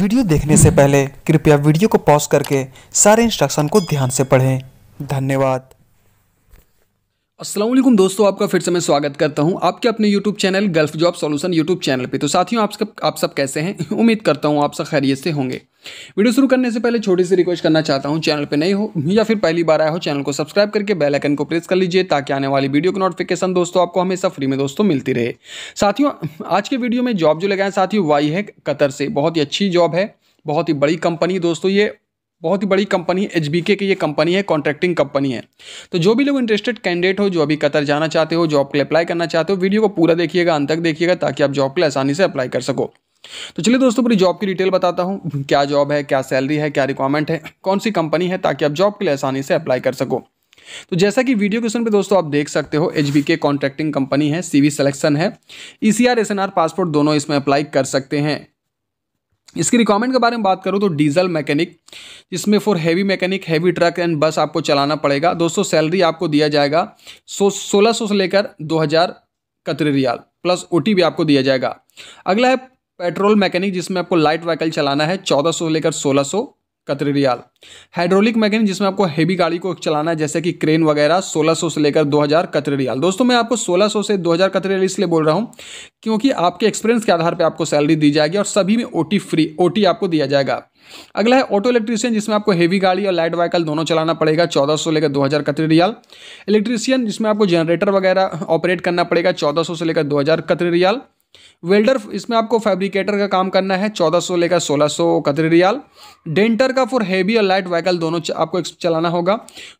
video देखने से पहले कृपया वीडियो को पॉज करके सारे इंस्ट्रक्शन को ध्यान से पढ़ें धन्यवाद असलम दोस्तों आपका फिर से मैं स्वागत करता हूं आपके अपने YouTube channel gulf job solution YouTube channel पे तो साथियों आप सब आप सब कैसे हैं उम्मीद करता हूं आप सब खैरियत से होंगे वीडियो शुरू करने से पहले छोटी सी रिक्वेस्ट करना चाहता हूं चैनल पर नहीं हो या फिर पहली बार आया हो चैनल को सब्सक्राइब करके बेल आइकन को प्रेस कर लीजिए ताकि आने वाली वीडियो की नोटिफिकेशन दोस्तों आपको हमेशा फ्री में दोस्तों मिलती रहे साथियों आज के वीडियो में जॉब जो लगाए साथियों वाई है कतर से बहुत ही अच्छी जॉब है बहुत ही बड़ी कंपनी दोस्तों ये बहुत ही बड़ी कंपनी एच बी के की ये कंपनी है कॉन्ट्रैक्टिंग कंपनी है तो जो भी लोग इंटरेस्टेड कैंडिडेट हो जो अभी कतर जाना चाहते हो जॉब के लिए अप्लाई करना चाहते हो वीडियो को पूरा देखिएगा अंत तक देखिएगा ताकि आप जॉब के लिए आसानी से अप्लाई कर सको तो चलिए दोस्तों पूरी जॉब की डिटेल बताता हूँ क्या जॉब है क्या सैलरी है क्या रिक्वायरमेंट है कौन सी कंपनी है ताकि आप जॉब के लिए आसानी से अप्लाई कर सको तो जैसा कि वीडियो क्वेश्चन पे दोस्तों आप देख सकते हो एच बी के कॉन्ट्रैक्टिंग कंपनी है सीवी सिलेक्शन है E C R S N R passport दोनों इसमें अप्लाई कर सकते हैं इसकी रिक्वायरमेंट के बारे में बात करूँ तो डीजल मैकेनिक जिसमें for heavy mechanic heavy truck and bus आपको चलाना पड़ेगा दोस्तों सैलरी आपको दिया जाएगा सो सोलह सौ से लेकर दो हज़ार कतरे रियाल प्लस ओ भी आपको दिया जाएगा अगला है पेट्रोल मैकेनिक जिसमें आपको लाइट व्हीकल चलाना है चौदह सौ लेकर सोलह सौ कतरी रियाल हाइड्रोलिक मैकेनिक जिसमें आपको हैवी गाड़ी को चलाना है जैसे कि क्रेन वगैरह 1600 से लेकर 2000 कतरी रियाल दोस्तों मैं आपको 1600 से 2000 कतरी रियाल इसलिए बोल रहा हूँ क्योंकि आपके एक्सपीरियंस के आधार पर आपको सैलरी दी जाएगी और सभी में टी फ्री टी आपको दिया जाएगा अगला है ऑटो इलेक्ट्रीशियन जिसमें आपको हेवी गाड़ी और लाइट व्हीकल दोनों चलाना पड़ेगा 1400 लेकर 2000 कतरी रियाल इलेक्ट्रीशियन जिसमें आपको जनरेटर वगैरह ऑपरेट करना पड़ेगा 1400 से लेकर 2000 कतरी रियाल वेल्डर इसमें आपको फैब्रिकेटर का काम करना है चौदह सौ लेकर सोलह सौ कतरी रियाल डेंटर का फॉर हैवी और लाइट व्हीकल दोनों आपको चलाना होगा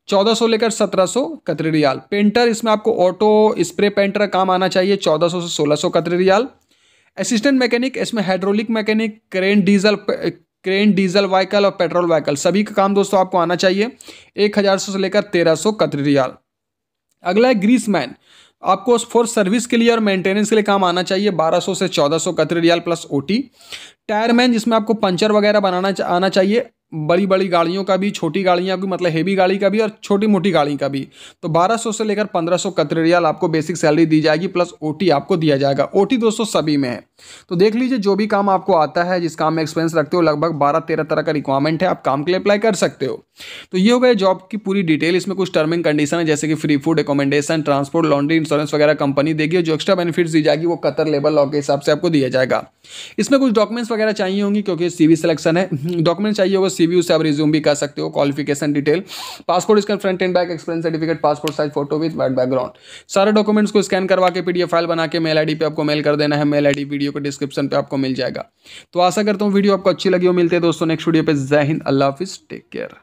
चौदह सौ लेकर सत्रह सौ कतरी रियाल पेंटर इसमें आपको ऑटो स्प्रे पेंटर का काम आना चाहिए चौदह सौ से सोलह सौ कतरी रियाल असिस्टेंट मैकेनिक इसमें hydraulic mechanic crane diesel crane diesel vehicle और पेट्रोल व्हीकल सभी का काम दोस्तों आपको आना चाहिए एक हज़ार सौ से लेकर तेरह सौ कतरी रियाल अगला है ग्रीसमैन आपको फॉर सर्विस के लिए और मेंटेनेंस के लिए काम आना चाहिए 1200 से 1400 Qatari riyal plus OT tyre man जिसमें आपको पंचर वगैरह बनाना आना चाहिए बड़ी बड़ी गाड़ियों का भी छोटी गाड़ियाँ भी मतलब हेवी गाड़ी का भी और छोटी मोटी गाड़ी का भी तो 1200 से लेकर 1500 सौ कतरियाल आपको बेसिक सैलरी दी जाएगी प्लस ओटी आपको दिया जाएगा ओटी दोस्तों सभी में है तो देख लीजिए जो भी काम आपको आता है जिस काम में एक्सपीरियंस रखते हो लगभग बारह तेरह तरह का रिक्वायरमेंट है आप काम के लिए अप्लाई कर सकते हो तो ये हो गए जॉब की पूरी डिटेल इसमें कुछ टर्म एंड कंडीशन है जैसे कि free food accommodation transport laundry insurance वगैरह कंपनी देगी जो एक्स्ट्रा बेनिफिट दी जाएगी वो कतर लेबर लॉ के हिसाब से आपको दिया जाएगा इसमें कुछ डॉक्यूमेंट्स वगैरह चाहिए होंगी क्योंकि सीवी सिलेक्शन है डॉक्यूमेंट चाहिए होगा सीवी उसे आप रिज्यूम भी कर सकते हो qualification detail passport scan front and back experience certificate passport size photo with white background सारे डॉक्यूमेंट्स को स्कैन करवा के पीडीएफ फाइल बना के मेल आईडी पे आपको मेल कर देना है मेल आईडी वीडियो को डिस्क्रिप्शन पे आपको मिल जाएगा तो आशा करता हूँ वीडियो आपको अच्छी लगी हो मिलते हैं दोस्तों नेक्स्ट वीडियो पे जय हिंद अल्लाह हाफिज टेक केयर